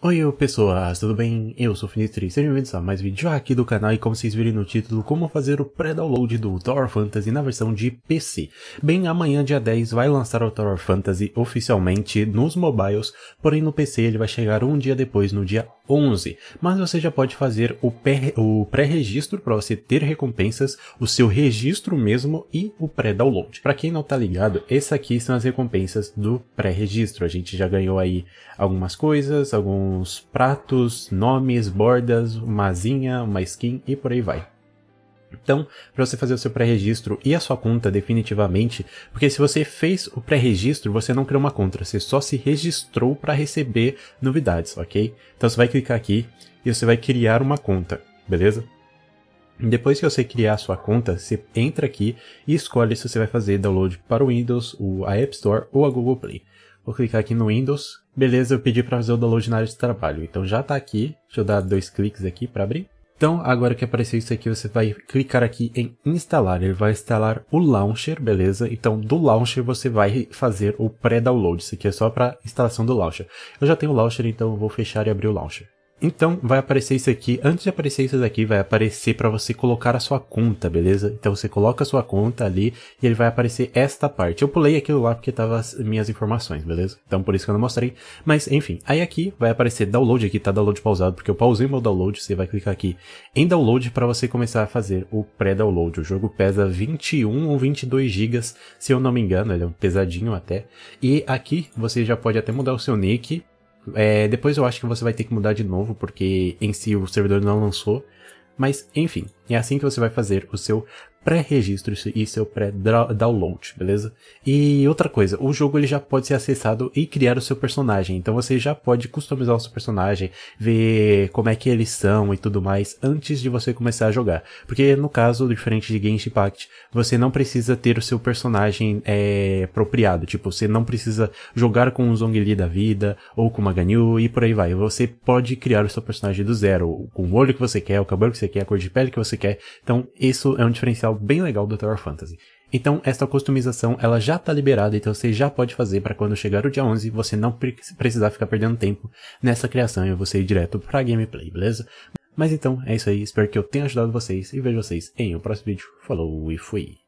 Oi pessoas, tudo bem? Eu sou o Finitri, sejam bem-vindos a mais um vídeo aqui do canal e como vocês viram no título, como fazer o pré-download do Tower Fantasy na versão de PC. Bem, amanhã dia 10 vai lançar o Tower Fantasy oficialmente nos mobiles, porém no PC ele vai chegar um dia depois, no dia 11. Mas você já pode fazer o pré-registro para você ter recompensas, o seu registro mesmo e o pré-download. Para quem não tá ligado, essas aqui são as recompensas do pré-registro. A gente já ganhou aí algumas coisas, alguns pratos, nomes, bordas, uma asinha, uma skin e por aí vai. Então, para você fazer o seu pré-registro e a sua conta definitivamente, porque se você fez o pré-registro, você não criou uma conta, você só se registrou para receber novidades, ok? Então você vai clicar aqui e você vai criar uma conta, beleza? Depois que você criar a sua conta, você entra aqui e escolhe se você vai fazer download para o Windows, a App Store ou a Google Play. Vou clicar aqui no Windows. Beleza, eu pedi para fazer o download na área de trabalho. Então já está aqui. Deixa eu dar dois cliques aqui para abrir. Então, agora que apareceu isso aqui, você vai clicar aqui em instalar. Ele vai instalar o launcher, beleza? Então, do launcher você vai fazer o pré-download. Isso aqui é só para instalação do launcher. Eu já tenho o launcher, então eu vou fechar e abrir o launcher. Então, vai aparecer isso aqui. Antes de aparecer isso daqui, vai aparecer para você colocar a sua conta, beleza? Então, você coloca a sua conta ali e ele vai aparecer esta parte. Eu pulei aquilo lá porque tava as minhas informações, beleza? Então, por isso que eu não mostrei. Mas, enfim. Aí aqui vai aparecer download aqui, tá download pausado, porque eu pausei meu download. Você vai clicar aqui em download para você começar a fazer o pré-download. O jogo pesa 21 ou 22 GB, se eu não me engano. Ele é um pesadinho até. E aqui, você já pode até mudar o seu nick é, depois eu acho que você vai ter que mudar de novo, porque em si o servidor não lançou. Mas, enfim, é assim que você vai fazer o seu pré-registro e seu pré-download, beleza? E outra coisa, o jogo ele já pode ser acessado e criar o seu personagem, então você já pode customizar o seu personagem, ver como é que eles são e tudo mais antes de você começar a jogar. Porque no caso, diferente de Genshin Impact, você não precisa ter o seu personagem é, apropriado, tipo, você não precisa jogar com um Zhongli da vida ou com uma Ganyu e por aí vai. Você pode criar o seu personagem do zero, com o olho que você quer, o cabelo que você quer, a cor de pele que você quer. Então, isso é um diferencial bem legal do Tower Fantasy. Então esta customização ela já está liberada, então você já pode fazer para quando chegar o dia 11 você não pre precisar ficar perdendo tempo nessa criação e você ir direto para gameplay, beleza? Mas então é isso aí, espero que eu tenha ajudado vocês e vejo vocês em um próximo vídeo. Falou e fui!